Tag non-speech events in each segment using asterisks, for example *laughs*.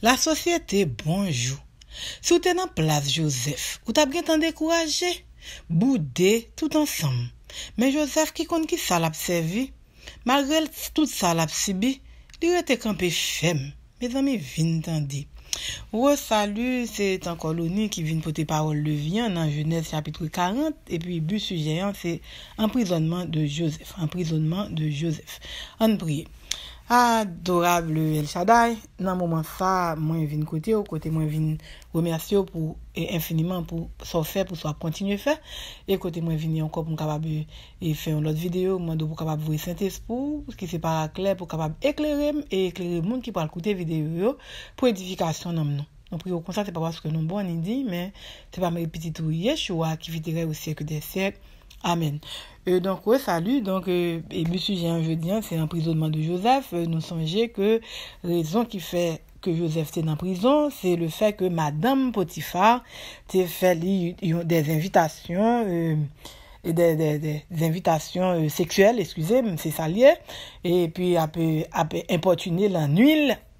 La sosyete bonjou, sou te nan plas Josef, ou tab gen tan dekouraje, boudé tout ansam. Men Josef ki kon ki sal ap sevi, magrel tout sal ap sibi, li re te kampe fem, me zanme vin tan di. Wos salu, se tan koloni ki vin pote parol levian nan jenez chapitru 40, epi bu sujeyan se emprisonman de Josef, emprisonman de Josef. An priye. Adorab le El Shaddai, nan mouman sa mwen vin kote yo, kote mwen vin remyasyo pou e infiniman pou sou fè, pou sou ap kontinu fè, e kote mwen vin yon kop mwen kapab e, e fè yon lot videyo, mwen do pou kapab vwe santez pou, ki se pa akler pou kapab eklerem, e eklerem moun ki pal kote videyo pou edifikasyon nan mnen. Anpou yo konsa se pa ba sou ke nou bon ni di, men se pa mwen epiti tou Yeshuwa ki vitere ou seke de seke, Amen. Euh, donc, oui, salut. Donc, euh, et le sujet un hein, jeudi, hein, c'est l'emprisonnement de Joseph. Euh, nous songez que raison qui fait que Joseph est en prison, c'est le fait que Madame Potiphar t'a fait des invitations. Et des, invitations sexuelles, excusez, c'est ça lié, et puis a a importuner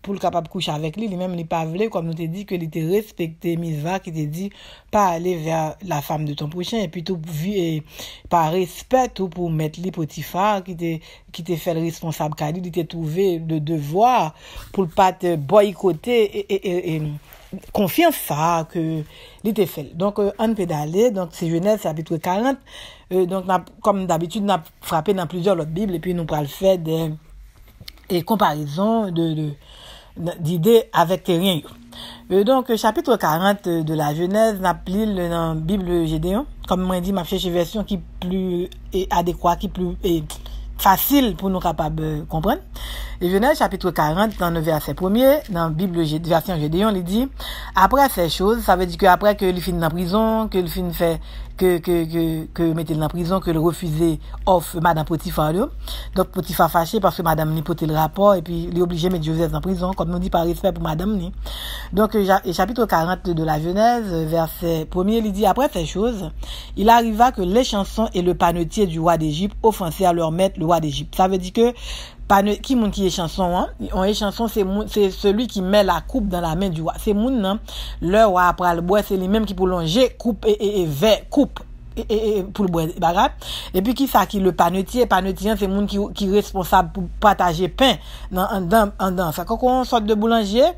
pou l kapap kouche avèk li, li mèm li pa vle, kom nou te di ke li te respekte, misa, ki te di pa ale ver la fam de ton prochen, e pi tou pa respekte, tou pou mette li potifa, ki te fel responsable ka li, li te touve de devwa pou l pa te boykote e konfien sa, ke li te fel. Donk, euh, an pedale, donk, se jenè, se apitwe 40, donk, kom d'abitude, nan frape nan plizor lòt bible, e pi nou pral fè de komparison, de d'idées avec rien. Euh, donc, chapitre 40 de la Genèse, n'a plus dans la Bible Gédéon. Comme moi dit, m'a une version qui plus adéquate, qui plus est facile pour nous capables de comprendre. Et Genèse chapitre 40, dans le verset premier, dans la Bible version Gédéon, il dit, après ces choses, ça veut dire qu'après que le film dans prison, que le film fait que, que, que, en prison, que le refuser, offre Madame Potiphar. Donc Potiphar fâché parce que Madame n'y le rapport et puis il est obligé de mettre Joseph en prison, comme on dit par respect pour Madame. Ni. Donc euh, chapitre 40 de la Genèse, euh, verset 1 il dit, après ces choses, il arriva que les chansons et le panetier du roi d'Égypte offensaient à leur maître le roi d'Égypte. Ça veut dire que Ki moun ki e chanson an? On e chanson, se moun, se selou ki me la koup dan la men diwa. Se moun nan, le wap pral bwoy, se li menm ki pou longe koup e ve, koup pou lbwoy bagat. E pi ki sa ki le panoti, e panoti an, se moun ki responsab pou pataje pen nan an dan. Sa koko an sot de bwoy longe,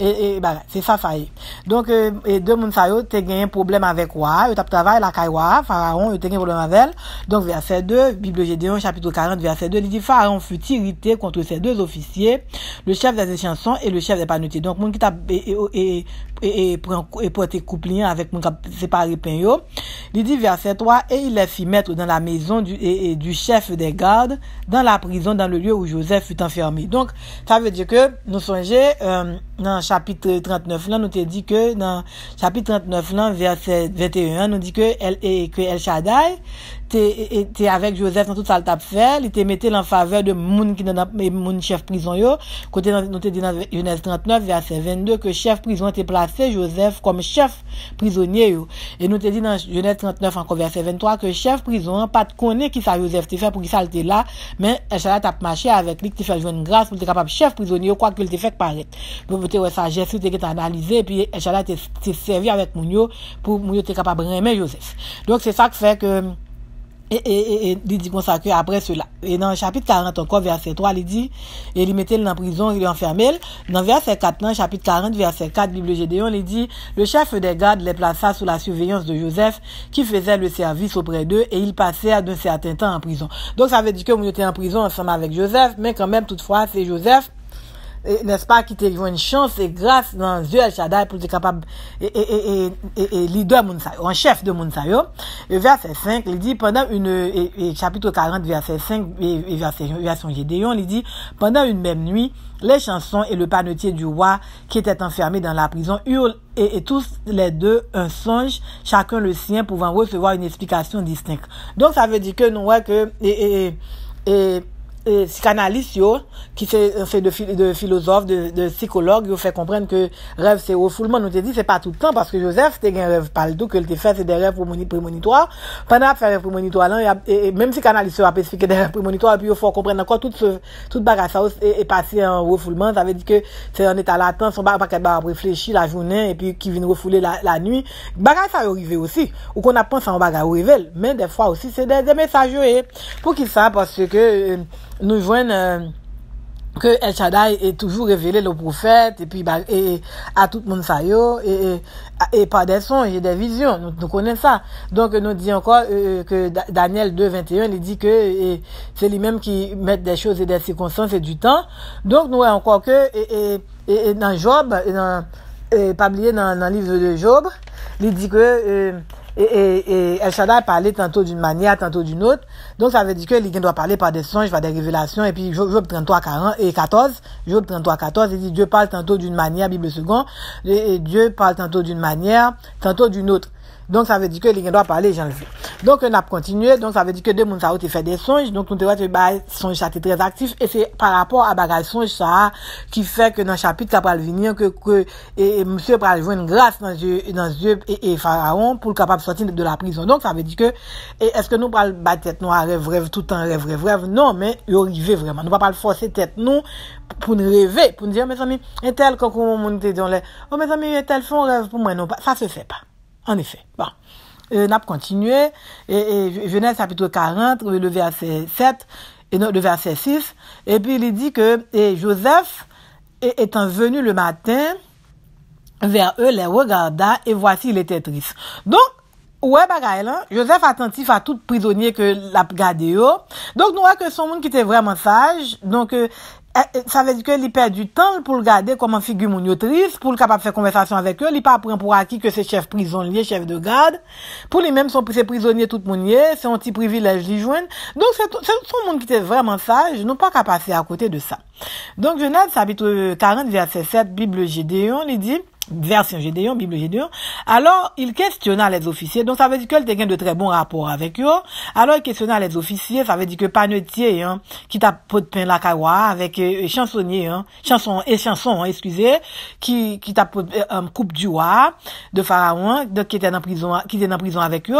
Et e c'est ça, ça sa e. Donk, e, e de moun sa yo te genyen problem avek waa, yo tap travay la kay waa, faraon, yo te problème avec elle Donc, verset 2, Bible Gédéon, chapitre 40, verset 2, il dit, Pharaon fut irrité contre ses deux officiers, le chef des échansons et le chef des panoutiers. Donc, moun qui t'a et pote kouplien avec moun kap separe pen yo, li verset 3, et il les fit mettre dans la maison du, du chef des gardes, dans la prison, dans le lieu où Joseph fut enfermé. Donc, ça veut dire que, nous sonje, euh, chapitre 39 là, nous te dit que dans chapitre 39 là, verset 21, nous dit que est que El Shaddai, t'es avec Joseph dans toute sa table fer, il te mettait en faveur de moun qui dans moun chef prison yo, côté nous dit dans Genèse 39 verset 22 que chef prison était placé Joseph comme chef prisonnier Et nous te dit dans Genèse 39 encore verset 23 que chef prison pas de connaît qui ça Joseph te fait pour qu'il ça était là, mais elle t'a marché avec lui, qui fait une grâce pour être capable chef prisonnier quoi qu'il te fait paraître. Donc te ça geste te analysé puis elle te servi avec moun yo pour moun yo capable remettre Joseph. Donc c'est ça qui fait que et, il dit qu'on ça après cela. Et dans le chapitre 40 encore, verset 3, il dit, et il mettait en prison, il enfermé. Dans verset 4, dans chapitre 40, verset 4, Bible Gédéon, il dit, le chef des gardes les plaça sous la surveillance de Joseph, qui faisait le service auprès d'eux, et ils passèrent d'un certain temps en prison. Donc ça veut dire que vous étions en prison ensemble avec Joseph, mais quand même, toutefois, c'est Joseph n'est-ce pas, qui te une chance et grâce dans Dieu El pour être capable et, et, et, leader en chef de Mounsayo. Oh. verset 5, il dit, pendant une, chapitre 40, verset 5, et, verset, verset Gédéon, il dit, pendant une même nuit, les chansons et le panetier du roi qui était enfermé dans la prison hurlent et, tous les deux un songe, chacun le sien pouvant recevoir une explication distincte. Donc ça veut dire que nous, ouais, que, et euh, psychanalyste yo qui c'est c'est euh, de, de philosophe de, de psychologue vous fait comprendre que rêve c'est refoulement nous te dit c'est pas tout le temps parce que Joseph c'était un rêve pas que le fait c'est des rêves prémonitoires pendant faire rêve prémonitoire là et, même psychanalyste a expliqué des rêves prémonitoires puis il faut comprendre encore toute ce toute bagarre ça est, passé en refoulement ça veut dire que c'est un état latent son pas pas réfléchir la journée et puis qui vient refouler la, la nuit bagage, ça arrivé aussi ou qu'on a pensé en bagarre révèle mais des fois aussi c'est des, des messages et pour qui ça parce que euh, nous joignent euh, que El Shaddai est toujours révélé le prophète et puis bah, et, à tout le monde ça et, et, par des sons et des visions nous, nous connaissons ça donc nous disons encore euh, euh, que Daniel 2.21, il dit que c'est lui-même qui met des choses et des circonstances et du temps donc nous voyons encore que et, dans Job et pas oublier dans le livre de Job il dit que et, et, et El Shaddai parlait tantôt d'une manière, tantôt d'une autre. Donc, ça veut dire que gens doit parler par des songes, par des révélations. Et puis, Job 33, 40 et 14. Job 33, 14. Il dit, Dieu parle tantôt d'une manière, Bible second Dieu parle tantôt d'une manière, tantôt d'une autre. Donc, ça veut dire que gens doit parler, j'en donc, on a continué. Donc, ça veut dire que deux a ont fait des songes. Donc, nous devons son songes ça très actif. Et c'est par rapport à bagage songe ça qui fait que dans le chapitre, ça va venir que, que et, monsieur va jouer une grâce dans Dieu, dans Dieu et, Pharaon pour le capable de sortir de la prison. Donc, ça veut dire que, est-ce que nous pas le tête nous à rêve, rêve, tout le temps rêve, rêve, rêve? Non, mais, il arrive vraiment. Nous pas le forcer tête nous pour nous rêver, pour nous dire, mes amis, est tel, quand on monte dans les, oh, mes amis, un tel font rêve pour moi, non, pas. Ça se fait pas. En effet. Bon. Euh, n'a continué. Et, et, Genèse chapitre 40, euh, le verset 7, et non, le verset 6. Et puis il dit que et Joseph, étant venu le matin vers eux, les regarda, et voici, il était triste. Donc, ouais, bagaille là, Joseph attentif à tout prisonnier que l'a gardé oh. Donc, nous voyons que son monde qui était vraiment sage. Donc, euh, eh, eh, ça veut dire que il perd du temps pour le garder comme figure moniotrice, pour le capable de faire conversation avec eux, il pas prend pour acquis que c'est chef prisonnier, chef de garde. Pour lui-même, c'est prisonnier tout monde c'est un petit privilège d'y joindre. Donc, c'est, tout le monde qui était vraiment sage, n'ont pas qu'à passer à côté de ça. Donc, Genève, chapitre 40, verset 7, Bible on il dit, version Gédéon, Bible Gédéon. Alors, il questionna les officiers. Donc, ça veut dire qu'il était de très bons rapports avec eux. Alors, il questionna les officiers. Ça veut dire que panetier, hein, qui t'a pot de pain la avec euh, chansonnier, hein, chanson et chanson, hein, excusez, qui, qui t'a euh, coupe du roi de Pharaon, donc, qui était en prison, qui était en prison avec eux.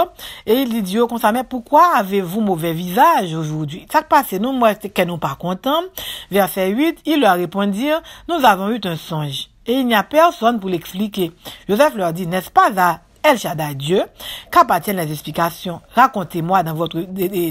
Et il dit, oh, mais pourquoi avez-vous mauvais visage aujourd'hui? Ça passe, nous, moi, que nous pas contente. Verset 8, il leur répondit, nous avons eu un songe et il n'y a personne pour l'expliquer. Joseph leur dit, n'est-ce pas à El Shaddai Dieu qu'appartiennent les explications Racontez-moi dans votre,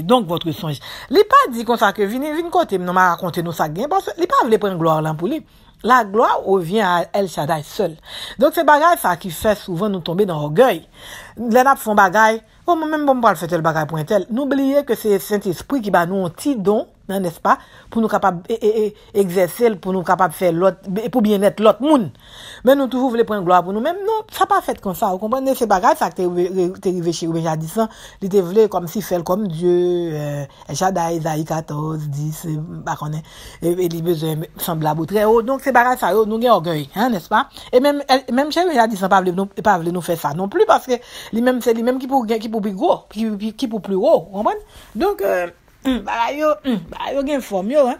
donc votre songe. Il pas dit comme ça que venez, venez côté, nous raconté nous ça Il parce qu'il pas voulu prendre gloire là pour lui. La gloire revient à El Shaddai seul. Donc, c'est bagaille ça qui fait souvent nous tomber dans l'orgueil. Les nappes font bagaille. oh, moi-même, bon, pas le faire tel bagaille pour un tel. N'oubliez que c'est Saint-Esprit qui va nous un petit don nan nes pa, pou nou kapab egzese, pou nou kapab fè l'ot, pou bien etre l'ot moun. Men nou toujou vle pren gloa pou nou men, nan, sa pa fèt kon sa, ou kompon, nen se bagaj sa k te rive chè ou bejadisan, li te vle kom si fèl kom Diyo, echaday, zayi katos, dis, bakon, e li bezè sembla boutre ou, donk se bagaj sa yo, nou gen orgoy, nan nes pa, e men chè ou bejadisan, pa vle nou fè sa non pli, paske li men, se li men ki pou bi gro, ki pou pli ro, kompon, donk, yo, yo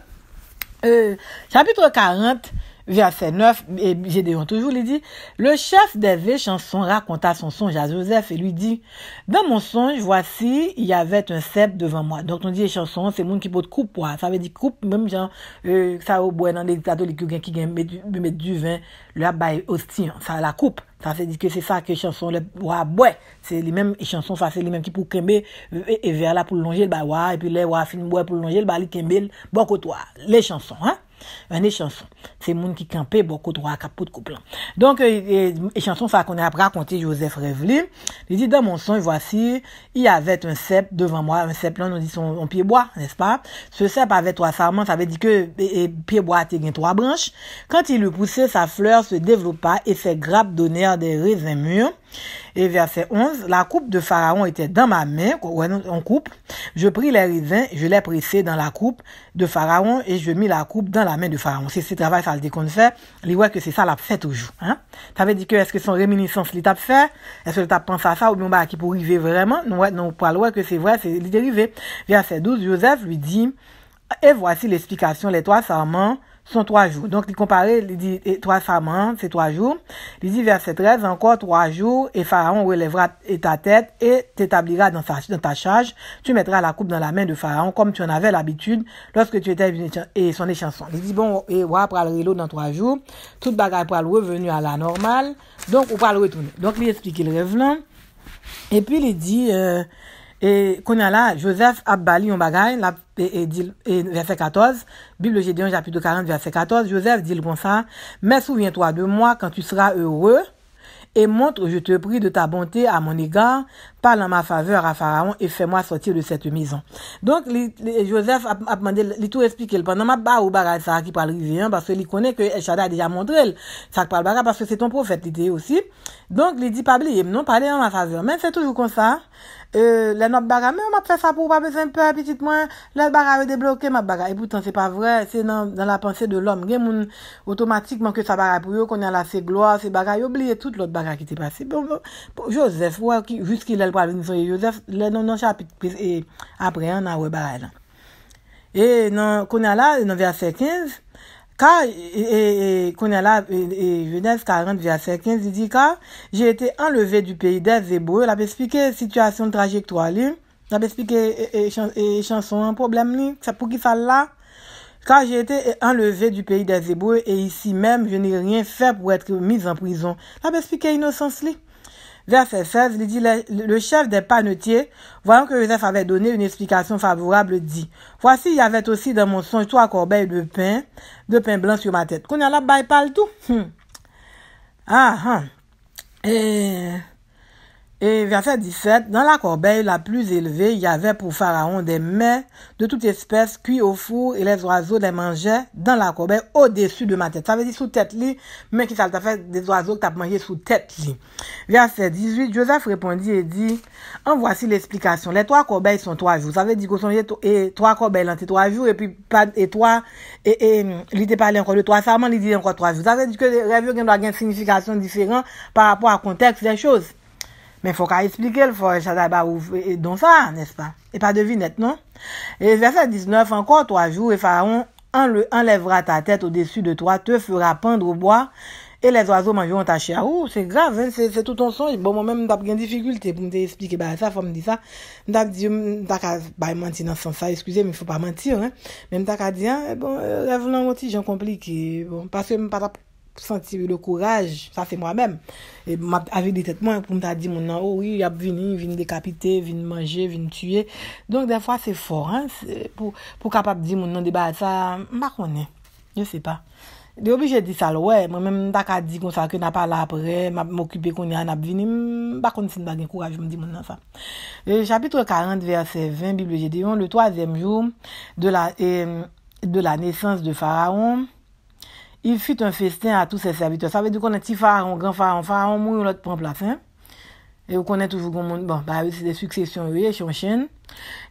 chapitre 40, verset 9, et Gédéon toujours dit, le chef des échansons raconta son songe à Joseph et lui dit, dans mon songe, voici, il y avait un cèpe devant moi. Donc, on dit Chanson », c'est mon qui peut coupe quoi. Ça veut dire coupe, même genre, euh, ça au bois dans les catholiques qui mettre du vin, là, bah, au ça la coupe. Sa se di ke se sa ke chanson le wap wè, se li menm chanson sa, se li menm ki pou kembe e euh, ver la pou lonjil ba wè, epi le wap film wè pou lonjil ba li kembe l, bon koto wè, le chanson. Un échanson. C'est le monde qui campait beaucoup droit, de couplant. Donc, échanson, euh, ça qu'on a raconté Joseph Réveli. Il dit, dans mon son, voici, il y avait un cep devant moi. Un cep, là, on dit son, pied bois, n'est-ce pas? Ce cep avait trois sarments, ça veut dire que, et, pied bois a trois branches. Quand il le poussait, sa fleur se développa et ses grappes donnèrent des raisins mûrs. Et verset 11, la coupe de Pharaon était dans ma main, en coupe. Je pris les raisins, je les pressé dans la coupe de Pharaon et je mis la coupe dans la main de Pharaon. C'est ce travail, ça le déconne fait. Il que c'est ça l'a fait toujours. Hein? avais dit que est-ce que son réminiscence l'a fait? Est-ce que t'as pensé à ça ou bien bah, qui pour arriver vraiment? Non, non, pas loin que c'est vrai, c'est dérivé. Verset 12, Joseph lui dit, et voici l'explication, les trois serments sont trois jours. Donc, il compare, il dit, et trois femmes, hein, c'est trois jours. Il dit, verset 13, encore trois jours, et Pharaon relèvera ta tête et t'établira dans, dans, ta charge. Tu mettras la coupe dans la main de Pharaon, comme tu en avais l'habitude lorsque tu étais et son échanson. Il dit, bon, et voilà, pour le dans trois jours, toute bagarre pour le revenu à la normale, donc, on va le retourner. Donc, il explique le rêve Et puis, il dit, euh, et a là, Joseph a bali un bagay, la, verset 14, Bible Gédéon chapitre 40 verset 14, Joseph dit le bon ça Mais souviens-toi de moi quand tu seras heureux, et montre, je te prie, de ta bonté à mon égard, parle en ma faveur à Pharaon et fais-moi sortir de cette maison. Donc, Joseph a, demandé, il tout expliqué, pendant ma barre ou bagage ça qui parle rien, hein, parce qu'il connaît que El a déjà montré, ça parle bagage parce que c'est ton prophète, il aussi. Donc, il dit, pas oublier, non, parler en ma faveur. Mais c'est toujours comme ça. E euh, lè nou ap bagay, mè ou m ap fè sa pou pa fè sè mpè ap petit mwen, lè l bagay ou dè bloke, m ap bagay. E poutan, se pa vre, se nan la panse de l om, gen moun otomatikman ke sa bagay pou yo, konè la se glo, se bagay, oubliye tout lout bagay ki te passe. Bon, bon, josef, wè ki, jous ki lè l praline, josef, lè nou nan chapit, apre an, nan wè bagay lan. E, nan, konè la, nan verset 15, Ka, e, e, e, konye la, venez 40 via 5, di di ka, jè ete enleve du peyi de Zebou, la pe spike situasyon trajekto ali, la pe spike chanson an problem li, sa pou ki fal la, ka jè ete enleve du peyi de Zebou, e isi men, jè nè rien fe pou ete mis an prison, la pe spike inosans li, Verset 16, il dit, le chef des panetiers, voyant que Joseph avait donné une explication favorable, dit, voici, il y avait aussi dans mon songe trois corbeilles de pain, de pain blanc sur ma tête. Qu'on a là, bail parle tout. Hmm. Ah, ah. Et... Et verset 17, dans la corbeille la plus élevée, il y avait pour Pharaon des mets de toute espèce cuits au four et les oiseaux les mangeaient dans la corbeille au-dessus de ma tête. Ça veut dire sous tête lit, mais qui ça fait des oiseaux que t'as mangé sous tête lit. Verset 18, Joseph répondit et dit, en voici l'explication. Les trois corbeilles sont trois jours. Ça veut dire que sont et trois corbeilles en trois jours et puis pas, et trois, et, et, il pas encore de trois trois jours. Ça veut dire que les rêves ont une signification différente par rapport au contexte des choses. Men fok a esplike l fo, e chata ba ou, don sa, nespa? E pa devinet, non? E verset 19, ankon to a jou, e faron, anlevra ta tèt o desu de toa, te fura pendre ou boa, e les oazo manjou an tache a ou, se grav, se touton son, bon, mwen mwen tap gen difikulte pou mwen te esplike ba sa, fom di sa, mwen tap di, mwen tak a, bay manti nan son sa, eskuse, mwen fok pa manti, mwen tak a di, mwen tak a di, mwen tak a di, mwen tak a di, senti le kouraj, sa se mwa men. E avi detet mwen, pou mta di moun nan, oui, yap vini, vini dekapite, vini manje, vini tue. Donk den fwa se for, pou kapap di moun nan deba sa, mba konen, yo se pa. De obi je di salwe, mwen men mta ka di kon sa ke napal apre, mba mokipe konen an ap vini, mba kon si mba gen kouraj mwen di moun nan sa. Chapitre 40, verset 20, le toazem yon, de la nesans euh, de faraon, Il fit un festin a tou se servitou. Sa ve di konen ti far, an gran far, an far, an moun yon lot pran plas. E ou konen toujou goun moun. Bon, ba ve di se de suksesyon weye chon chen.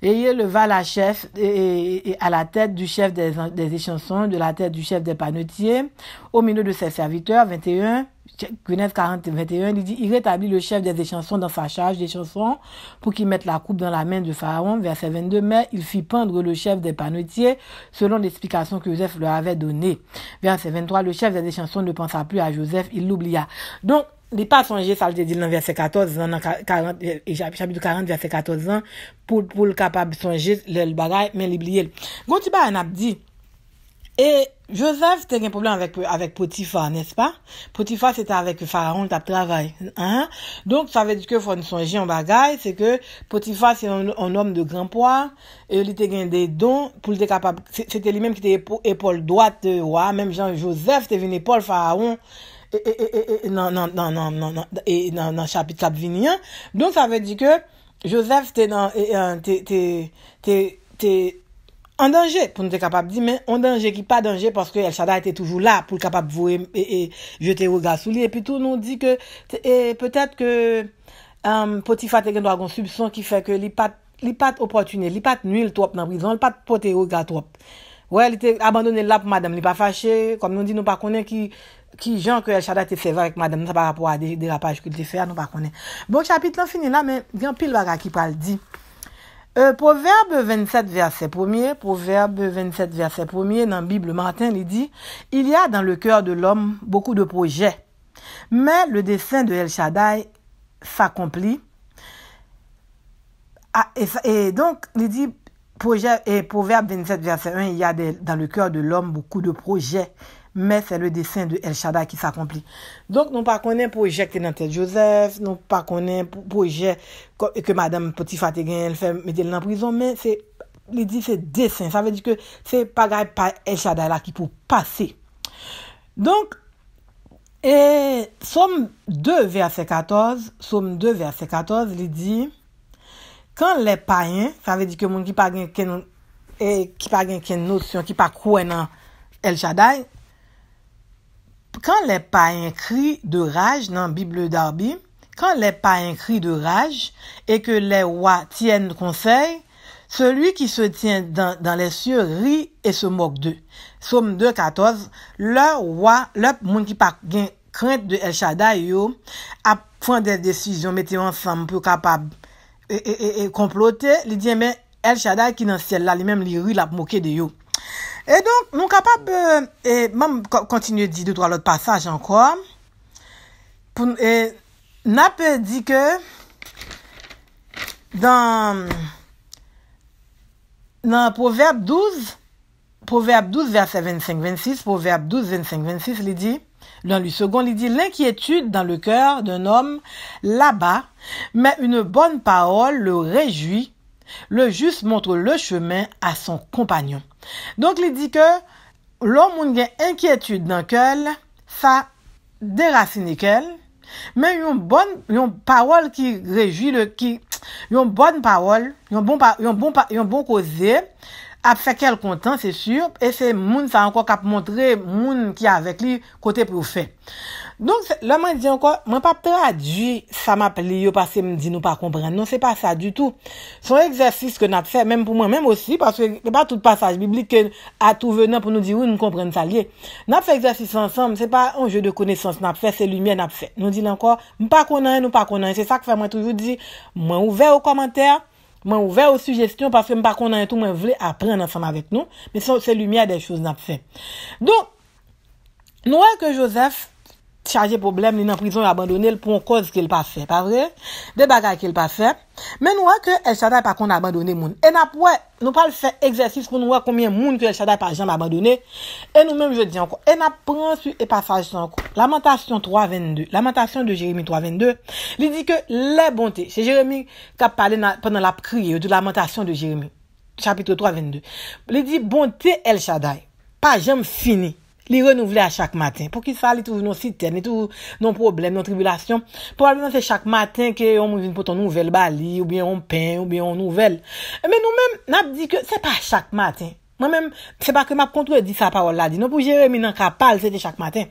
Et il leva la chef et, à la tête du chef des, des échansons, de la tête du chef des panetiers, au milieu de ses serviteurs, 21, Genèse 40, 21, il dit, il rétablit le chef des échansons dans sa charge des chansons pour qu'il mette la coupe dans la main de Pharaon, verset 22, mais il fit pendre le chef des panetiers selon l'explication que Joseph leur avait donnée. Verset 23, le chef des échansons ne pensa plus à Joseph, il l'oublia. Donc, Li pa sonje, sa l de dil nan verset 14, nan 40, e jabi de 40 verset 14 nan, pou l kapab sonje l bagay men li blyel. Gon ti ba an ap di, e Joseph te gen problem avèk potifa, nes pa? Potifa se te avèk faraon tap travay, an? Donk sa vè di ke fòn sonje an bagay, se ke potifa se an om de granpwa, e li te gen de don, pou l de kapab, se te li menm ki te epol doat, wè, menm jan Joseph te ven epol faraon. nan chapit sabvinian. Don sa ve di ke, Joseph te nan, e, e, te, te, te, an danje pou nou te kapab di, men an danje ki pa danje, paske El Shadda ete toujou la, pou kapab vwe, e, e, jete ou gasou li, e pi tou nou di ke, e, e, petet ke, am, um, poti fatte gen dragon sub son, ki fe ke li pat, li pat oppotune, li pat nwil top nan brison, li pat pote ou gasop. We, li te abandonne lap, madame, li pa fache, kom nou di nou pa konen ki, Qui Jean que El Shaddai te sévère avec Madame ça par rapport à des rapages que tu fais nous nou pa pas. Bon chapitre on fini là mais gen pil baga qui parle dit Euh, proverbe 27 verset 1er, proverbe 27 verset 1er la Bible Martin il dit « il y a dans le cœur de l'homme beaucoup de projets, mais le dessein de El Shaddai s'accomplit. Ah, et, donc, il dit, projet, et proverbe 27 verset 1, il y a dans le cœur de l'homme beaucoup de projets, men se le dessin de El Shaddai ki sa kompli. Donk, nou pa konen projekte nan Ted Joseph, nou pa konen projekte ke Madame Potifat e gen el fèm medel nan prison, men se li di se dessin, sa ve di ke se pa gaye pa El Shaddai la ki pou pase. Donk, e som 2 verset 14, som 2 verset 14, li di kan le payen, sa ve di ke moun ki pa gen ken ki pa gen ken nosyon, ki pa kwen nan El Shaddai, Kan lè pa yon kri de rage nan Bible Darby, kan lè pa yon kri de rage, e ke lè wwa tiyen konsey, selwi ki se tiyen dan lè syon ri e se mok de. Somme 2, 14, lè wwa, lè moun ki pa gen krent de El Shadda yo, ap fwen de desisyon mette yon san mpe kapab e komplote, li diye men El Shadda ki nan syel la li menm li ri la mok e de yo. Et donc, nous sommes même euh, et même continuer de trois autres passages l'autre Pour, Et nap dit que dans dans Proverbe 12, Proverbe 12 verset 25-26, Proverbe 12 25-26 il dit, Dans le second, il dit l'inquiétude dans le cœur d'un homme là-bas, mais une bonne parole le réjouit. Le juste montre le chemin à son compagnon. Donk li di ke, lò moun gen enkyetud nan kel, sa derasini kel, men yon bon parol ki rejil, yon bon parol, yon bon koze, ap sa kel kontan, se sur, e se moun sa anko kap montre moun ki avek li kote pou fe. Donc, là, moi, je dis encore, moi, pas traduit, ça m'a je me dit nous, pas comprendre. Non, c'est pas ça, du tout. Son exercice que j'ai fait, même pour moi-même aussi, parce que pas tout passage biblique, à tout venant pour nous dire, oui, nous comprenons ça, lié. J'ai fait exercice ensemble, c'est pas un jeu de connaissances, n'a fait, c'est lumière, j'ai fait. Nous, je encore, j'ai pas nous j'ai pas C'est ça que fait, moi, toujours, je dis, moi, ouvert aux commentaires, moi, ouvert aux suggestions, parce que me pas connu, pas, tout, moi, veut apprendre ensemble avec nous. Mais c'est, c'est lumière des choses, j'ai fait. Donc, nous, voyons que Joseph, chaje problème li nan prizon prison pou pour koz ke l pa fe, pa vre? De bagay pas fait mais fe, men nou wè ke El Shaddai pa abandonné abandone moun. E nous wè, nou pal nous egzersis pou nou wè koumyen moun ke El Shaddai pa abandonné abandone, nous nou je dis encore, e nap pran su e pasaj Lamentation 3.22, lamentation de Jérémie 3.22, il dit que la bonté, c'est Jérémie a parlé pendant la prière de lamentation de Jérémie, chapitre 3.22, Il dit, bonté El Shaddai, pas jamais fini, Li renouvelè a chak maten. Po ki sa li toujou nou siten, li toujou nou problem, nou tribulasyon. Po alè nan se chak maten, ke yon mou vin pou ton nouvel bali, ou bien yon pen, ou bien yon nouvel. Eh, Mè nou mèm, nap di ke se pa chak maten. Mè mèm, se pa ke map kontre di sa parol la di. Non pou jè remi nan kapal, se te chak maten.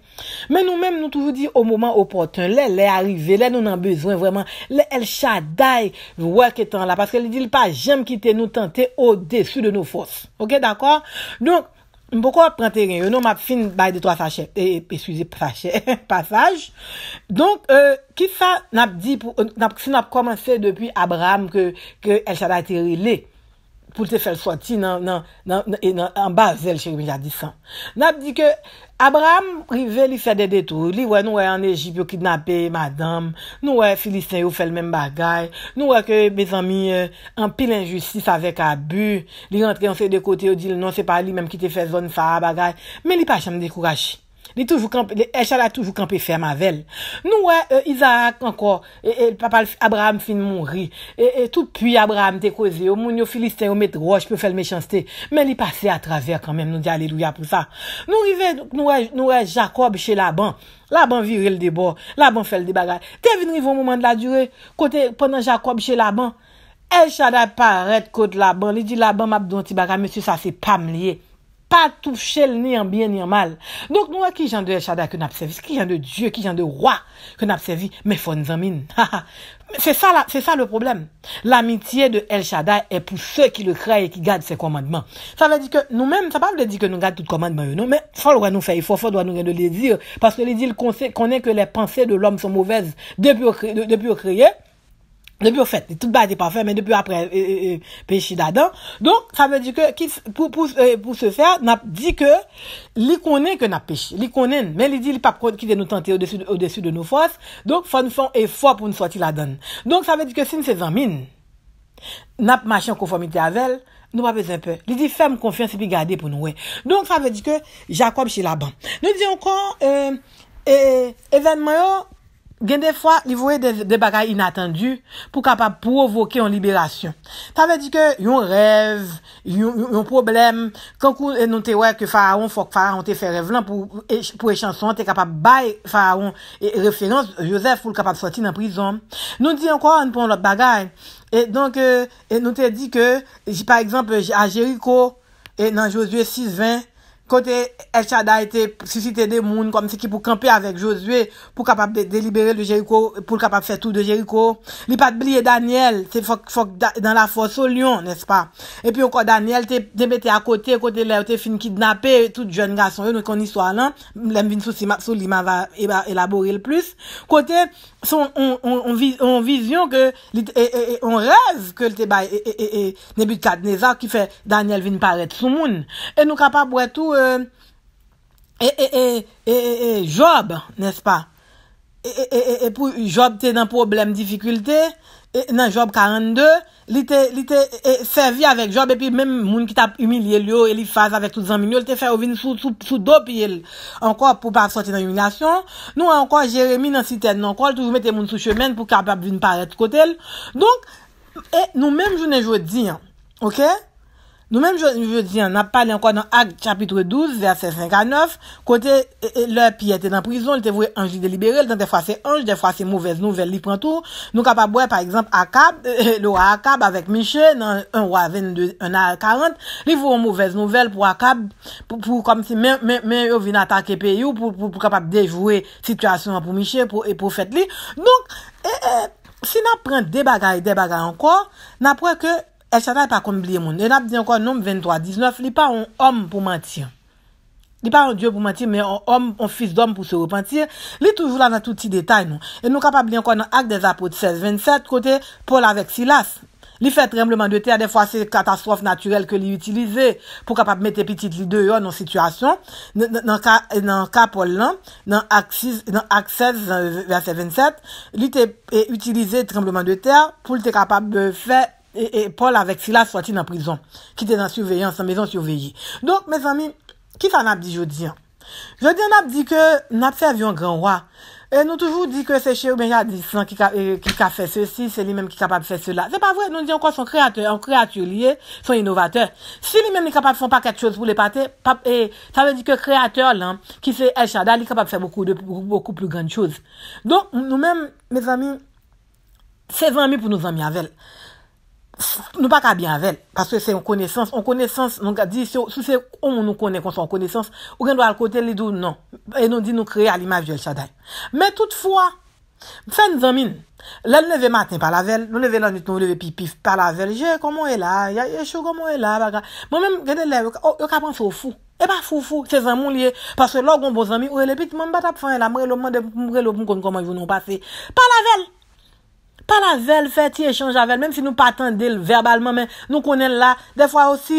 Mè nou mèm, nou toujou di, ou mouman ou poten, lè lè arrivé, lè nou nan bezwen vwèman. Lè el chadaï, wèk etan la. Paske li dil pa jèm kite nou tante ou desu Mpoko ap prente gen, yo nou map fin bay detwa sache, e eh, pésuize eh, pasache, *laughs* pasache. Donk, euh, kisa nap di pou, euh, nap kisa nap komanse depi Abraham ke El Shaddai Terile? pou te fel swati nan bazel chek mi jadisan. N ap di ke Abraham rive li fè de detour, li wè nou wè an Egypt yo kidnapè madame, nou wè Filistin yo fè l mèm bagay, nou wè ke bezan mi an euh, pil injusis avèk abu, li rentre an fè de kote yo di l non se pa li mèm ki te fè zon fà bagay, men li pa chanm dekourachit. Echad a toujou kampe ferm avèl. Nou wè euh, Isaac ankor, e, e papal Abraham fin moun ri, e, e tout pi Abraham te koze, ou moun yo filiste, ou met roche, pou fèl mechanstè, men li pase a traver kanmèm, nou di aledouya pou sa. Nou wè Jacob chè Laban, Laban viril de bo, Laban fèl de bagay. Te vinri voun mouman de la dure, kote, pwèndan Jacob chè Laban, Echad a paret kote Laban, li di Laban mab don ti bagay, mè sè sa se pam liye. pas toucher ni en bien ni en mal. Donc, nous, qui gens de El Shaddai que nous avons servi, qui gens de Dieu, qui gens de roi que nous avons servi, mais faut nous amine. *laughs* c'est ça, c'est ça le problème. L'amitié de El Shaddai est pour ceux qui le créent et qui gardent ses commandements. Ça veut dire que nous-mêmes, ça ne veut pas dire que nous gardons tout commandement, non, mais faut le nous faire, il faut, faut doit nous le dire. parce que les dit qu'on sait, que les pensées de l'homme sont mauvaises depuis, depuis créé, Depi ou fet, tout ba di pa fe, men depi apre pechi la dan. Don, sa ve di ke, pou se fer, nap di ke, li konen ke nap pechi. Li konen, men li di li pap kote ki de nou tante ou desu de nou fos. Don, fan son e fwa pou nou soti la dan. Don, sa ve di ke, sin se zanmine, nap machan konformite a vel, nou pa vez un pe. Li di, ferm konfiansi pi gade pou nou we. Don, sa ve di ke, Jacob chila ban. Ne di an kon, e euh, euh, ven mayon, gen defwa li vouye de bagay inattendu pou kapap provoke yon liberasyon. Ta ve di ke yon rev, yon problem, konkou e nou te wey ke fararon, fok fararon te fe rev lan e, pou e chanson, te kapap bay fararon, e referans Joseph pou l kapap soti nan prizon. Nou di an kwa an pon lot bagay, e, e, e nou te di ke, par exemple, a Jericho, nan Josue 6-20, Kote El Shaddai te susite de moun, kom se ki pou kampe avek Josue, pou kapap de deliberer le Jericho, pou kapap fe tout de Jericho. Li pat bliye Daniel, te fok fok dan la fosso Lyon, nespa. E pi oko Daniel te bete akote, kote le ou te fin kidnapé, tout jen ga son yo nou kon niswa lan, lem vin sou si mak sou li ma va elabori l plus. Kote, Son, on vizyon ke li te, e, e, e, e, on rez ke li te bay, e, e, e, e, nebit kat nezak ki fe Daniel vin paret sou moun. E nou kapap wè tou, e, euh, e, e, e, e, e, job, nes pa. E, e, e, e, e, pou job te nan problem, difficulte. E, nan Job 42, li te e, servi avèk Job, epi mèm moun ki tap umilye li yo, e li faz avèk tout zanmin yo, li te fè ou vin sou do pi el, anko pou pa sote nan umilasyon, nou anko Jeremie nan siten, anko l toujou mette moun sou chemen pou kapap vin paret kote el, donk, nou mèm jounen jwè di, ok, Nou mèm jò, jò diyan, nan pali ankon nan ak chapitre 12, verset 59, kote lè pi etè nan prizon, lè te vwè anj li deliberè, lè te fwase anj, te fwase mouvèz nouvel li prantou, nou kapab wè, par exemple, akab, euh, euh, lè wè akab avèk michè, nan un wazèn de un a 40, li vwè mouvèz nouvel pou akab, pou kom si mè yò vin atake pe yò, pou kapab dejwè situasyon pou michè, pou fèt li. Donc, si nan prèn debagay debagay ankon, nan prèn ke E chata e pa komibli moun. E nap di ankon nom 23-19. Li pa an om pou manti. Li pa an die pou manti. Me an om, an fils d'om pou se repenti. Li toujou la nan touti detay nou. E nou kapab li ankon nan ak des apote 16-27. Kote pol avek silas. Li fe trembleman de ter. De fwa se katastrofe naturel ke li utilize. Pou kapab mette pitit li deyon nan sitwasyon. Nan ka pol lan. Nan ak 16-27. Li te utilize trembleman de ter. Pou li te kapab fe trembleman. et, Paul avec Silas soit-il en prison, qui était en surveillance, en maison surveillée. Donc, mes amis, qu'est-ce ça a dit jeudi? Hein? Jeudi, on a dit que nous servi un grand roi. Et nous toujours dit que c'est chez qui, euh, qui a fait ceci, c'est lui-même qui est capable de faire cela. C'est pas vrai, nous disons quoi son créateur, un créature lié, son innovateur. Si lui-même est capable de faire pas quelque chose pour les pape et ça veut dire que créateur, là, qui c'est El Shaddai, il est capable de faire beaucoup, de, beaucoup, plus grandes choses. Donc, nous-mêmes, mes amis, c'est un ami pour nous amis avec. Nou pa ka bi anvel, Paske se yon koneysans, Yon koneysans, Nou ka di sou se yon nou kone, Kon son koneysans, Ou gen do al kote lidou, Non, E nou di nou kreye al imaj yon chaday. Men toutfwa, Fèn zamin, Lèl neve matin pa la vel, Nou neve lan nit nou leve pipif, Pa la vel, Je, komon e la, Ya, ya, yo, komon e la, Baga, Mwen men gade lè, Yo ka panso fou, E pa fou fou, Se zan moun liye, Paske lò goun bo zamin, Ou e le pit, Mwen bat ap fanyan, Pal avel, fè ti e chanj avel, mèm si nou patan del verbalman, mèm nou konen la, de fwa osi,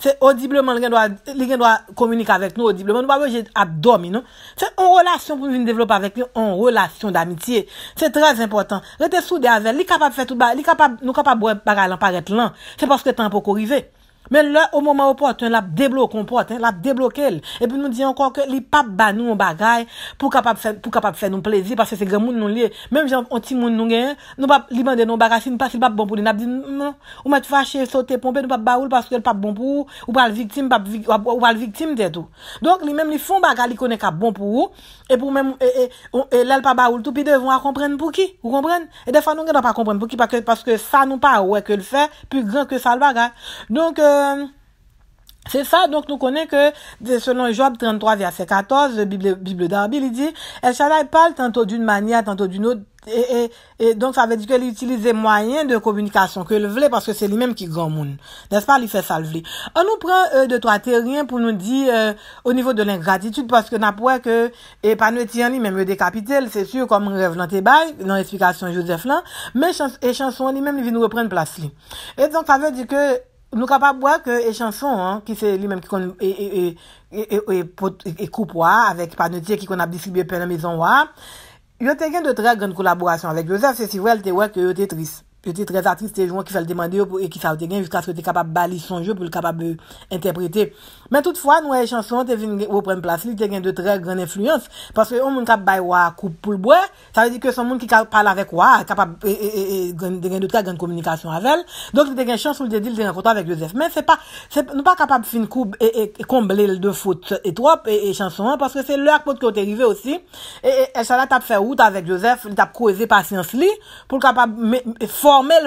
se audibleman li gen do a komunik avèk nou audibleman, nou pa wè jè abdomi, non? Se en relasyon pou vi nou develop avèk li, en relasyon d'amitye, se trèz important, rete sou de avel, li kapab fè tout ba, li kapab nou kapab baga lan, pa ret lan, se paske tan pou korize. Men lè, bon non. ou mouman ou pote, lè ap deblokon pote, lè ap deblokel. Epi nou di ankon ke li pap ban nou mou bagay pou kapap fè nou plezi. Pase se gen moun nou liye, menm jan onti moun nou gen, nou pap li banden nou bagay si nou pasil pap bonpou. Nè ap di nan, ou mèt fache, sote, pompe, nou pap baoul, paske lè pap bonpou, ou pal viktim, ou pal viktim, te tou. Donk, li menm li fon bagay, li konen kap bonpou, e pou menm, e lè lè pa baoul tou, pi devon a kompren pou ki, ou kompren. E defan nou gen a pa kompren pou ki, paske sa nou pa wè ke l'fè, pi Euh, c'est ça, donc nous connaissons que selon Job 33, verset 14, Bible, Bible il dit, El Shaddai parle tantôt d'une manière, tantôt d'une autre, et, donc ça veut dire qu'elle utilise les moyens de communication que le voulait parce que c'est lui-même qui grand monde. N'est-ce pas, il fait ça le voulait. On nous prend euh, de trois rien pour nous dire euh, au niveau de l'ingratitude parce que n'a pas que et pas nous lui-même le décapitel, c'est sûr comme rêve dans dans l'explication Joseph là, mais et chanson lui-même il vient nous reprendre place Et donc ça veut dire que Nou kap ap wè ke e chanson an, ki se li menm ki kon e, e, e, e koup wè, avèk pa nou tiè ki kon ap disibye pen la mezon wè, yo te gen de trè gwen kolaborasyon avèk. Yo zè se si wèl te wèk yo te tris. petit très artiste et qui fait le demander pour, et qui fait le jusqu'à ce que tu capable de son jeu pour le capable interpréter. Mais toutefois, nous, les chansons, tu viens reprendre place, tu as de très grande influence. Parce que, on monde capable de coup pour bois, ça veut dire que c'est un monde qui parle avec toi, capable, et, et, de très grande communication avec elle. Donc, tu as une chance où tu dis, tu avec Joseph. Mais c'est pas, c'est, nous pas capable de coupe et, combler le deux foot et trop, et, et chansons, parce que c'est l'heure que tu es arrivé aussi. Et, et, ça là, tu as fait route avec Joseph, tu as causé patience li, pour le capable, mais,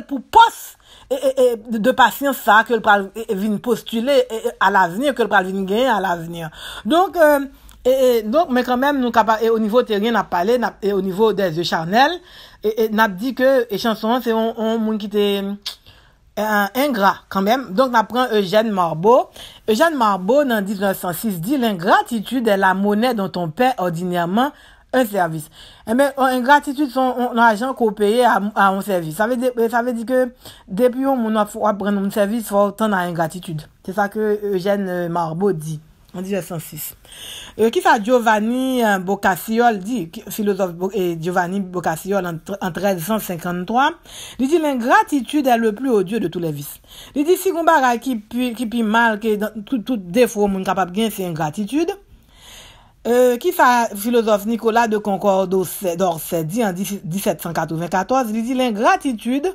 pour poste et de patients ça que le pral à postuler à l'avenir que le pral vin gagner à l'avenir donc euh, et donc mais quand même nous au niveau niveau terrien n'a parlé et au niveau des yeux charnel, et n'a dit que et chanson c'est on qui était un ingrat quand même. Donc, on prend Eugène Marbeau. Eugène Marbeau, en 1906, dit L'ingratitude est la monnaie dont on paie ordinairement un Eh mais ben, une gratitude son à à un service. Ça veut, ben, ça veut dire que que on on moun prendre un service, servis, fwa à une gratitude. C'est ça que Eugène euh, Marbeau dit en 1906. Euh, qui ça Giovanni euh, dit, philosophe philosophe Giovanni Boccaccio en 1353, Il dit « l'ingratitude est le plus odieux de tous les vices. Il dit si qui qui qui puis mal, que tout défaut mon capable gain c'est ingratitude, euh, qui qui philosophe Nicolas de Concorde d'Orsay dit en 1794, il dit « l'ingratitude,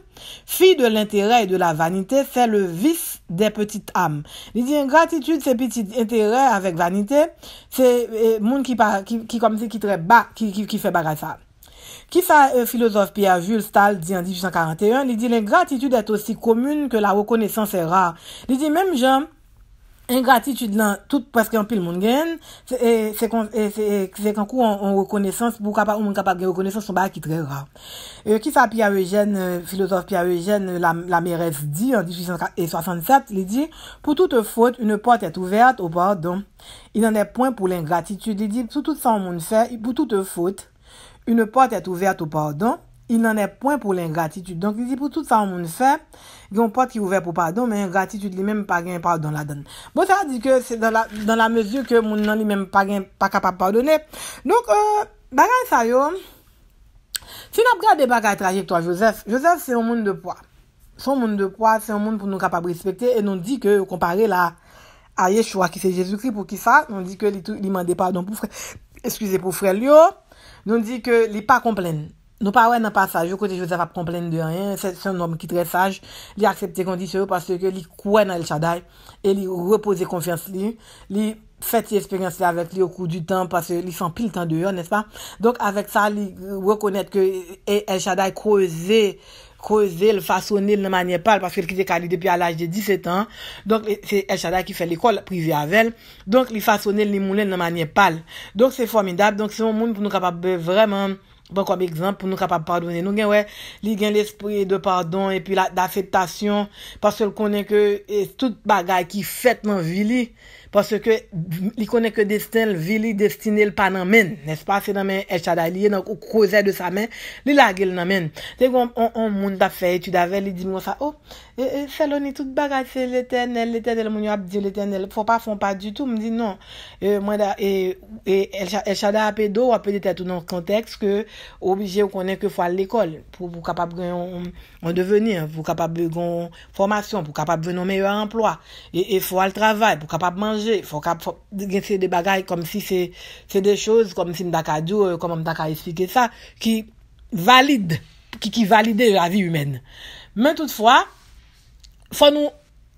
fille de l'intérêt et de la vanité, c'est le vice des petites âmes. Il dit « ingratitude, c'est petit intérêt avec vanité, c'est monde euh, monde qui ki, qui comme ça. » Qui bas qui qui fe fait sa. ça. Euh, Pierre Jules Stahl dit en 1841, il dit « l'ingratitude est aussi commune que la reconnaissance est rare. Il dit même Jean Ingratitude là tout monde gagne c'est c'est c'est c'est kankou an rekonesans, pou kapap, on capable de reconnaissance son ba qui très rare et qui sa Pierre Eugène, euh, philosophe Pierre Eugène, la, la mairesse dit en 1867, il dit pour toute faute, une porte est ouverte au pardon. Il n'en est point pour l'ingratitude, Il dit pour tout sa monde fait, pour toute faute, une porte est ouverte au pardon. Il n'en est point pour l'ingratitude. Donc, il dit pour tout sa monde fait Gyon pat ki ouve pou padon, men ratitude li men pagin, padon la dan. Bon, sa di ke, se dan la mezur ke moun nan li men pagin, pa kapap padone. Donk, euh, bagay sa yo, se nan prade bagay trajekto a Joseph, Joseph se yon moun de pwa. Se yon moun de pwa, se yon moun pou nou kapap respekte, e nou di ke, kompare la aye choua ki se Jezoukri pou ki sa, nou di ke li mande padon pou fre, eskuse pou fre li yo, nou di ke li pa komplen. nou pa wè nan pa saj, yo kote Joseph ap komplèn de rè, se son nom ki tre saj, li akseptè kondisyon, parce ke li kouè nan El Shaddai, e li repose konfians li, li fè ti eksperyans li avèk li yo kou du tan, parce li fan pil tan de rè, nè s'pa, donk avèk sa li wè konèt ke El Shaddai kouè zè, kouè zè, lè fasonè lè nan manye pal, parce ke lè ki zè kalè depè al aj de 17 an, donk se El Shaddai ki fè l'ekol privè avèl, donk lè fasonè lè, lè mounè Bon kwa bi ekzamp pou nou kapap padwene. Nou gen wè li gen l'espri de padon e pi la d'afeptasyon pasèl konen ke tout bagay ki fèt nan vili. woske li konek ke destin, li vilik destine l pa nan men, nespa se nan men El Shadda, liye nan kou kouze de sa men, li lage l nan men. Se kon, an moun da fey, tu da vel, li di moun sa, oh, e, e, selon ni tout bagaj, se l eten, l eten, l eten, l eten, fwa pa fwa pa du tout, m di nan, e, mwen da, El Shadda apè do, apè ditè tout nan konteks, ke obije ou konek, fwa l ekol, pou pou kapap gen, moun deveni, pou kapap gen, fonmasyon, pou kapap venon me Fok ap gense de bagay Kom si se de chouz Kom si euh, mdaka djou, kom mdaka esplike sa Ki valide Ki valide la vi humen Men toutfwa Fon nou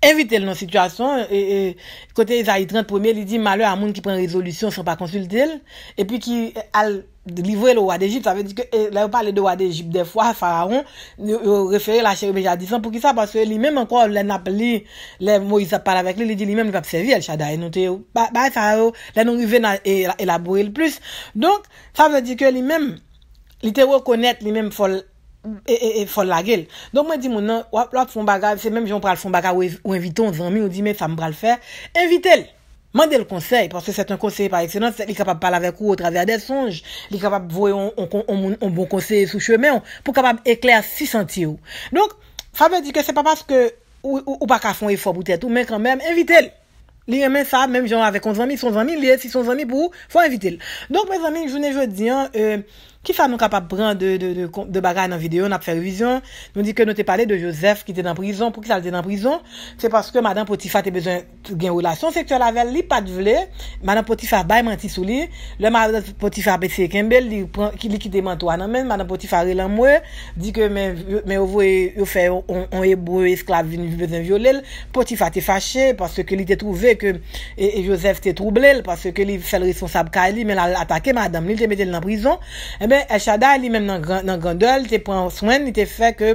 evite l nan sitwasyon E euh, kote y zayitren pwemye Li di malè a moun ki pren rezolusyon Son pa konsultel E pi ki euh, al livrer le roi d'Égypte, ça veut dire que eh, là, on parle de roi d'Égypte des fois, Pharaon, euh, euh, référé la chérie ça Pour qui ça Parce que lui-même encore, appelé, les Moïse parlé avec lui, il dit lui-même, il va servir le Shaddai. Nous bah, bah, ça, euh, là, nous à élaborer le plus. Donc, ça veut dire que lui-même, il te reconnaître lui-même, faut et, et, et la gueule. Donc, moi, dis, mon nom, wap, wap, font bagage, c'est même, j'en parle, fond bagage, ou invitons, ami on dit, mais ça me le faire, invite le Mandez le conseil, parce que c'est un conseil par excellence, il est capable de parler avec vous au travers des songes, il est capable de voir un, un, bon conseil sous chemin, pour capable vous sentir Donc, ça veut dire que c'est pas parce que ou, ou, pas qu'à fond effort pour tête, mais quand même, invitez-le. même ça, ça, même avec avec ami, son ami, il amis, si son ami pour vous, il inviter. Donc, mes amis, je vous je vous Euh, Kifan nou kapap pran de bagay nan videyo, nan ap fè revizyon, nou di ke nou te pale de Joseph ki te nan prizon, pou ki sa te nan prizon, se paske madan potifa te bezon gen roulasyon, se kè lavel li pat vle, madan potifa bay manti sou li, le madan potifa petse kembel, li ki te manto anan men, madan potifa re lan mwe, di ke men ou fe yon ebreu esklav veni bezon violel, potifa te fache, paske li te trouve ke e, e Joseph te troublel, paske li fèl responsab kali, men al atake madan, li te metel nan prizon, e, E chada li men nan grandel, li te pren soen, li te fe ke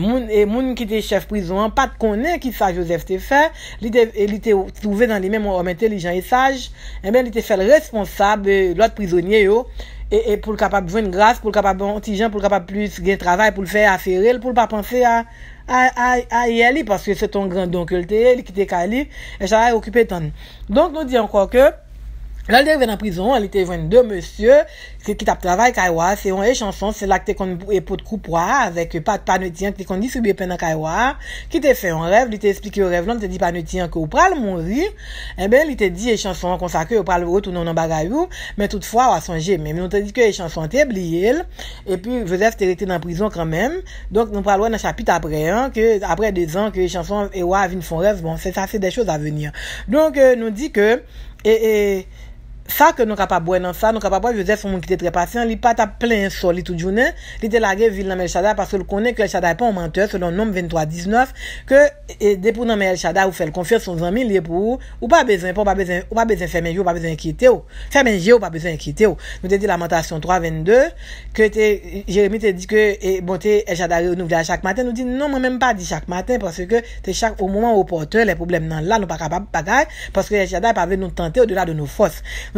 moun e ki te chef prizon, pat konen ki sa Joseph te fe, li te souve e nan li men mwen omete li jan e saj, e ben li te fe l responsab lout prizonye yo, e, e pou l kapab zwen grase, pou l kapab ontijan, pou l kapab plus gen travay, pou l fe aferil, pou l pa panse a yeli, paske se ton grand don ke li te ye, li ki te ka li, e chada yel okipe ton. Donk nou di an kwa ke, La, li te ven nan prizon, li te ven do monsye, ki te kitap travay kajwa, se yon e chanson, se la ki te kon epot koupwa, avek pat panoutiyan, ki te kon disubye penan kajwa, ki te fe yon rev, li te esplike yon rev lan, li te di panoutiyan, ki ou pral moun ri, e ben, li te di e chanson, kon sa ke ou pral wot ou nan bagay ou, men toutfwa, ou a son jemem, nou te di ke e chanson te bliyel, epi, vezev te rete nan prizon kwen men, donk, nou pral wan nan chapit apre, apre de zan, e bon, euh, ke e chanson e wav in fon rev, Sa ke nou ka pa boye nan sa, nou ka pa boye jose son moun ki te pre-pasyan, li pa ta ple yon sol, li tou djounen, li te lage vil nan men El Shadda, paske l konen ke El Shadda e pa ou menteur, selon nom 23-19, ke eh, depou nan men El Shadda ou fel konfir son zanmi, li e pou ou pa bezen, ou pa bezen femenji ou pa bezen ekite ou, femenji ou pa bezen ekite ou, nou te di lamentasyon 3-22, ke te, Jeremie te di ke, e, bon te, El Shadda e ou nou vle a chak maten, nou di, nou mwen men pa di chak maten, paske te chak ou mouman ou poten, le problem nan la, nou pa kapab bagay, paske El Shadda e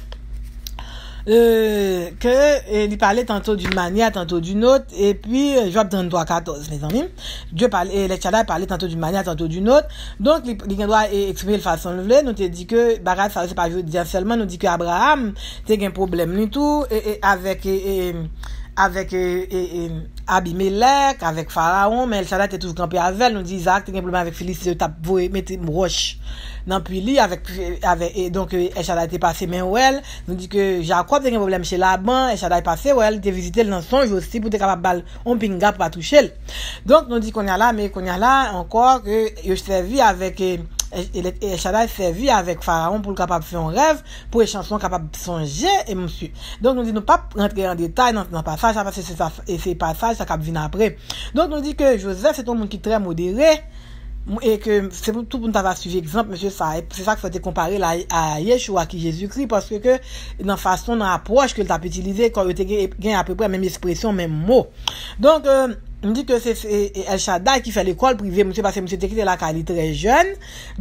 ke li pale tantou du mania, tantou du not, epi Job 33, 14, euh, les chaday pale tantou du mania, tantou du not, donk li gen do a ekspire euh, l fason l vle, nou te di ke, barat sa wese pa jo diyan selman, nou di ke Abraham, te gen problem loutou, e avek e... Avèk euh, euh, euh, Abimelek, avèk Faraon, men El Shaddai te touf kampi avèl, nou di Isaac te gen probleme avèk Félix se tap vò et mette mroche nan pili, avèk, avèk, et donk El Shaddai te pase men wèl, nou di ke Jacob te gen probleme chè laban, El Shaddai pase wèl, te vizite l nan sonj osi pou te kapap bal onpinga patou chèl. Donk nou di konya la, men konya la, ankor, yo chèvi avèk... et Shaddai servi avec Pharaon pour le capable faire un rêve, pour les capables capable songer et monsieur. Donc nous dit nous pas rentrer en détail dans le passage parce que c'est ça et c'est passage ça cap vient après. Donc nous dit que Joseph c'est un monde qui est très modéré et que c'est pour tout pour nous suivi exemple monsieur ça c'est ça qu'il faut te comparer à Yeshua qui Jésus-Christ parce que dans façon dans approche que tu as utilisé quand tu as à peu près même expression même mot. Donc euh, Nou di ke se e, El Shaddai ki fè l'ekol privé, msè pa se msè tekite la ka li tre jen.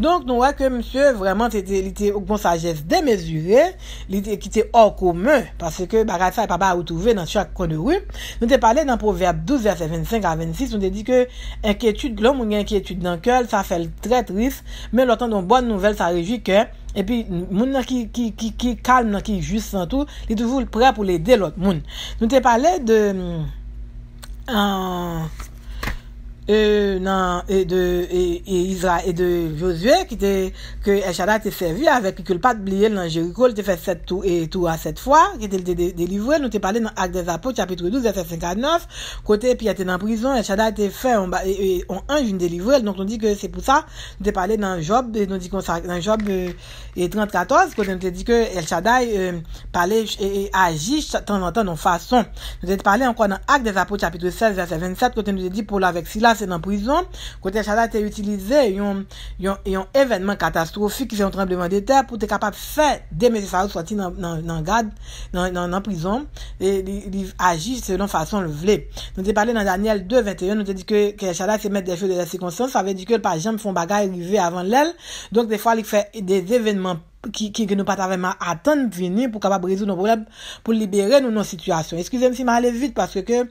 Donk nou wè ke msè vreman li te o gpon sa jes demesure, li te ekite or koumè, pase ke bagay sa e pa ba ou touve nan chak kon ou ru. Nou te pale nan proverbe 12 verset 25 a 26, nou te di ke enkietude glom ou enkietude nan kel, sa fèl tre tris, men lò tan don bon nouvel sa rejwi ke, epi moun nan ki kalm nan ki jist san tou, li touvou l'prep ou l'ede lòt moun. Nou te pale de... Oh. E, nan, e de, e, e Israel, e de Josue, ki te, ke El Shaddai te servi, avek, ki kulpad blie, nan Jericho, te fe set tou, e tou a set fwa, ki te delivre, nou te pale nan Akdezapo, chapitre 12, verset 59, kote, pi ate nan prison, El Shaddai te fe, an e, e, anjoun delivre, nou di ke se pou sa, nou te pale nan Job, nou di kon sa, nan Job, e 30-14, kote nou te di ke El Shaddai, pale, e agi, tan vantan, nou fason, nou te pale anko nan Akdezapo, nan prison. Kote El Shadda te yu utilize yon evenman katastrofi ki ve yon trembleman de ter pou te kapap fe deme se sa ou sou ati nan prison li agi selon fason le vle. Nou te pale nan Daniel 2 21 nou te di ke El Shadda se mette defyo de la sikonsans. Sa ve di ke par jem fon bagay rive avan lel. Donk de fwa li fe de evenman ki genou pata veman atan de vini pou kapap rezo nan problem pou libere nou nan situasyon. Eskuse msi ma ale vit paske ke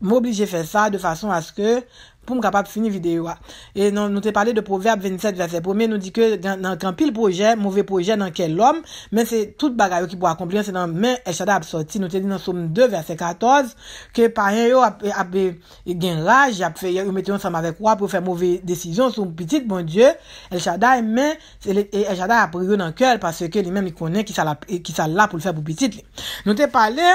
M'oblige fè sa de fason aske pou m'kapap fini videyo a. E non, nou te pale de proverbe 27 verset 1. Nou di ke nan kampil proje, mouvè proje nan ke l'om. Men se tout bagay yo ki pou akompli. Se nan men El Shaddai ap sorti. Nou te li nan soum 2 verset 14. Ke paryen yo ap gen raj. Ap fè yon mette yon sam avek wap pou fè mouvè desizyon. Soum piti, bon dieu. El Shaddai men. E El Shaddai ap priyo nan ke l. Pas se ke li men mi konen ki sa la pou l fè pou piti. Nou te pale...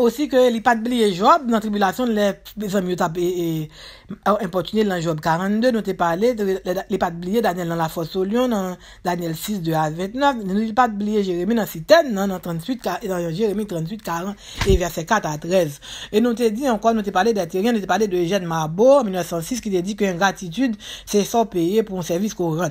aussi que li pas Job dans tribulation tribulation bezan dans tap dans Job 42, nous t'ai parlé de pat Daniel dans la fosse au lion, dans Daniel 6, 2 à 29, il pas jérémie dans Jérémie dans dans dans 38, Jérémie 38, 40 et verset 4 à 13. Et nous t'ai dit encore, nous t'ai parlé d'Athérien nous t'ai parlé parlé de Eugène Mabo, 1906, qui te dit que l'ingratitude c'est sans payer pour un service service qu'on rend.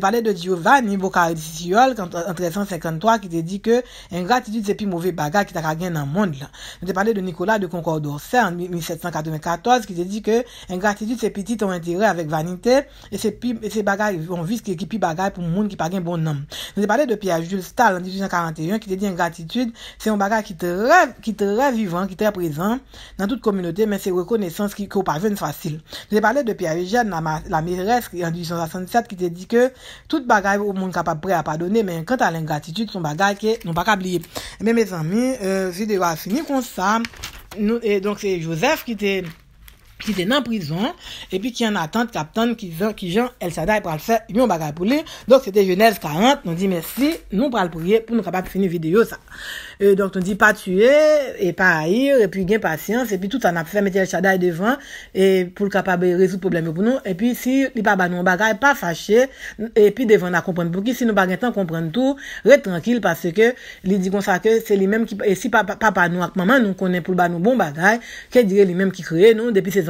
parlé de Giovanni Bocariciol, en 1353, qui te dit que l'ingratitude c'est plus mauvais bagage qui ta gagné dans le monde. Je t'ai parlé de Nicolas de d'Orsay en 1794 qui te dit que ingratitude c'est petit ont intérêt avec vanité et c'est c'est bagaille on vise qui pi bagaille pour le monde qui pas un bon nom. Je t'ai parlé de Pierre Jules Stahl en 1841 qui te dit ingratitude c'est un bagarre qui te rêve qui te vivant qui très présent dans toute communauté mais c'est reconnaissance qui n'est pas facile. Je t'ai parlé de Pierre Eugène la, la en 1867 qui te dit que toute bagaille au monde capable prêt à pardonner mais quant à l'ingratitude son bagage qui n'ont pas oublier. Mais mes amis, euh, vidéo fini femme. Nous, et donc c'est Joseph qui était ki te nan prizon, e pi ki an atante kapton ki jan El Shaddai pral fe yon bagay pou li, donk se te jenèz 40, non di mersi, nou pral pou li pou nou kapap fini video sa donk ton di pa tue, e pa aïr e pi gen pasyans, e pi tout an apfe mette El Shaddai devan, e pou l kapab rezout probleme pou nou, e pi si li pa banon bagay, pa fache, e pi devan a komprende pou ki, si nou bagay tan komprende tou, re trankil, passe ke li di kon sa ke, se li menm ki, e si pa papa nou ak maman, nou konen pou banon bon bagay ke dire li menm ki kreye nou, depi se zan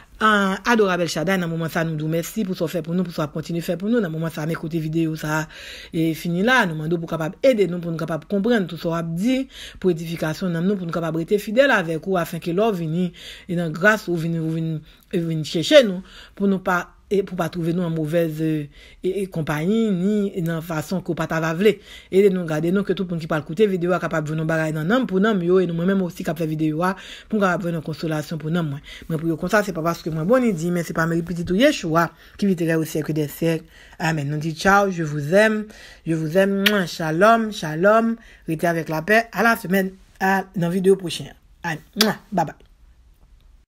Adora bel chaday nan mouman sa nou dou mersi pou sou fe pou nou, pou sou ap kontinu fe pou nou, nan mouman sa mekote videyo sa finila, nou mandou pou kapap ede nou, pou nou kapap kompren, tou sou ap di poetifikasyon nan nou, pou nou kapap rete fidel avek ou, afen ke lò vini, e nan gras ou vini cheche nou, pou nou pa... et pour pas trouver nous en mauvaise euh, compagnie ni dans façon qu'on pas t'avavler et nous garder nous que tout le monde qui parle côté vidéo capable de nous faire dans nous pour nous. et nous même aussi capable faire vidéo pour capable une consolation pour nous. mais pour comme ça c'est pas parce que moi bon dit mais c'est pas mes petits tout Yeshua qui vit au siècle des siècles amen nous dit ciao je vous aime je vous aime shalom shalom restez avec la paix à la semaine à la vidéo prochaine allez bye bye